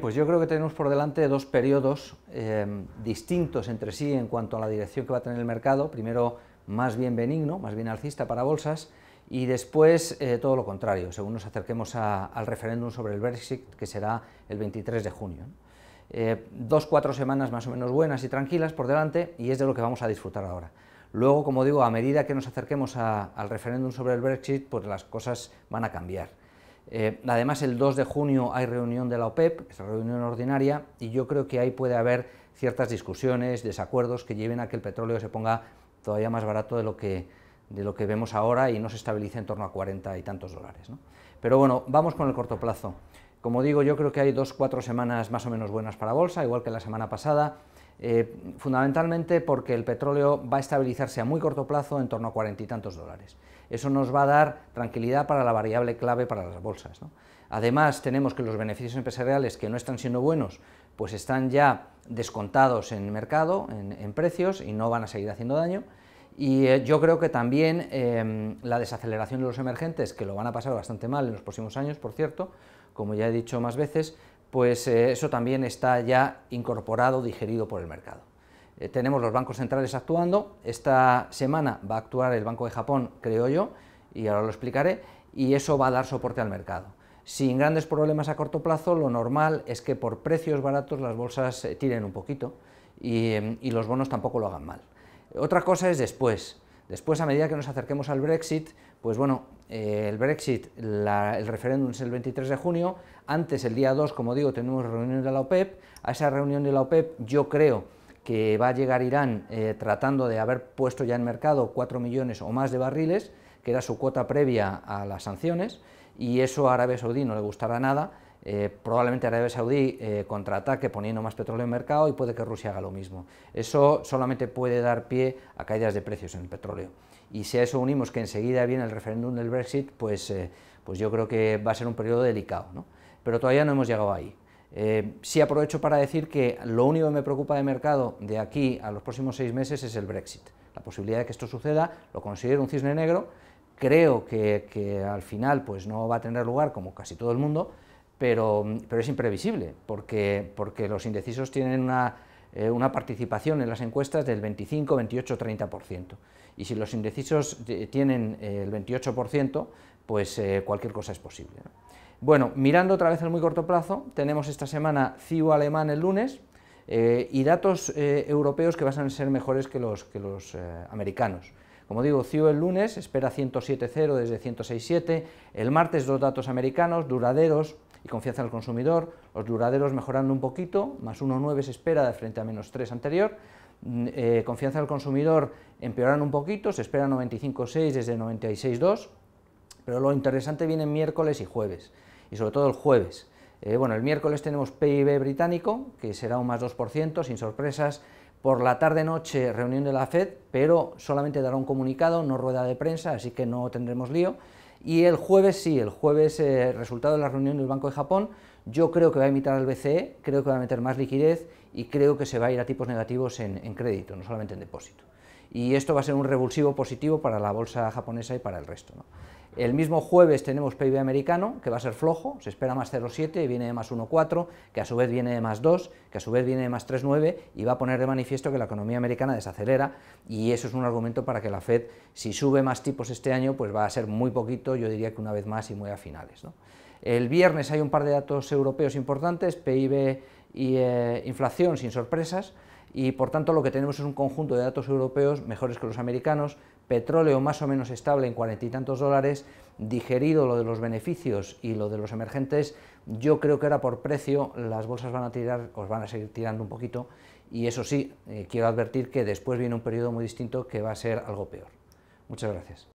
pues yo creo que tenemos por delante dos periodos eh, distintos entre sí en cuanto a la dirección que va a tener el mercado. Primero, más bien benigno, más bien alcista para bolsas, y después eh, todo lo contrario, según nos acerquemos al referéndum sobre el Brexit, que será el 23 de junio. Eh, dos, cuatro semanas más o menos buenas y tranquilas por delante, y es de lo que vamos a disfrutar ahora. Luego, como digo, a medida que nos acerquemos al referéndum sobre el Brexit, pues las cosas van a cambiar. Eh, además, el 2 de junio hay reunión de la OPEP, e es reunión ordinaria, y yo creo que ahí puede haber ciertas discusiones, desacuerdos que lleven a que el petróleo se ponga todavía más barato de lo que, de lo que vemos ahora y no se estabilice en torno a 40 y tantos dólares. Pero bueno, vamos con el corto plazo. Como digo, yo creo que hay dos, cuatro semanas más o menos buenas para bolsa, igual que la semana pasada, eh, fundamentalmente porque el petróleo va a estabilizarse a muy corto plazo en torno a cuarenta y tantos dólares. Eso nos va a dar tranquilidad para la variable clave para las bolsas. Además, tenemos que los beneficios empresariales que no están siendo buenos, pues están ya descontados en mercado, en precios, y no van a seguir haciendo daño. Y eh, yo creo que también em, la desaceleración de los emergentes, que lo van a pasar bastante mal en los próximos años, por cierto, como ya he dicho más veces, pues eh, eso también está ya incorporado, digerido por el mercado. Eh, tenemos los bancos centrales actuando, esta semana va a actuar el Banco de Japón, creo yo, y ahora lo explicaré, y eso va a dar soporte al mercado. Sin grandes problemas a corto plazo, lo normal es que por precios baratos las bolsas tiren un poquito em, y los bonos tampoco lo hagan mal. Otra cosa es después. Después, a medida que nos acerquemos al Brexit, pues bueno, eh, el Brexit, el referéndum es el 23 de junio, antes el día 2, como digo, tenemos reunión de la OPEP, e a esa reunión de la OPEP e yo creo que va a llegar Irán eh, tratando de haber puesto ya en mercado 4 millones o más de barriles, que era su cuota previa a las sanciones, y eso a Arabia Saudí no le gustará nada, eh, probablemente Arabia Saudí eh, contraataque poniendo más petróleo en el mercado y puede que Rusia haga lo mismo. Eso solamente puede dar pie a caídas de precios en el petróleo. Y si a eso unimos que enseguida viene el referéndum del Brexit, pues, eh, pues yo creo que va a ser un periodo delicado. Pero todavía no hemos llegado ahí. sí aprovecho para decir que lo único que me preocupa de mercado de aquí a los próximos seis meses es el Brexit. La posibilidad de que esto suceda lo considero un cisne negro. Creo que, que al final pues, no va a tener lugar como casi todo el mundo, pero, es imprevisible, porque, porque los indecisos tienen una, eh, participación en las encuestas del 25, 28, 30%. Y si los indecisos tienen eh, el 28%, pues eh, cualquier cosa es posible. Bueno, mirando otra vez el muy corto plazo, tenemos esta semana CIU alemán el lunes y datos europeos que van a ser mejores que los, que los americanos. Como digo, CIO el lunes espera 107.0 desde 106.7, el martes dos datos americanos, duraderos, y confianza del consumidor, los duraderos mejorando un poquito, más 1,9 se espera de frente a menos 3 anterior, mm, eh, confianza del consumidor empeoran un poquito, se espera 95,6 desde 96,2, pero lo interesante viene miércoles y jueves, y sobre todo el jueves. Eh, bueno, el miércoles tenemos PIB británico, que será un más 2%, sin sorpresas, por la tarde-noche reunión de la FED, pero solamente dará un comunicado, no rueda de prensa, así que no tendremos lío. Y el jueves sí, el jueves eh, resultado de la reunión del Banco de Japón, yo creo que va a imitar al BCE, creo que va a meter más liquidez y creo que se va a ir a tipos negativos en, crédito, no solamente en depósito. Y esto va a ser un revulsivo positivo para la bolsa japonesa y para el resto. El mismo jueves tenemos PIB americano, que va a ser flojo, se espera más 0,7 y viene de más 1,4, que a su vez viene de más 2, que a su vez viene de más 3,9 y va a poner de manifiesto que la economía americana desacelera y eso es un argumento para que la Fed, si sube más tipos este año, pues va a ser muy poquito, yo diría que una vez más y muy a finales. El viernes hay un par de datos europeos importantes, PIB y eh, inflación sin sorpresas, y por tanto lo que tenemos es un conjunto de datos europeos mejores que los americanos, petróleo más o menos estable en cuarenta y tantos dólares, digerido lo de los beneficios y lo de los emergentes, yo creo que ahora por precio las bolsas van a tirar, os van a seguir tirando un poquito y eso sí, eh, quiero advertir que después viene un periodo muy distinto que va a ser algo peor. Muchas gracias.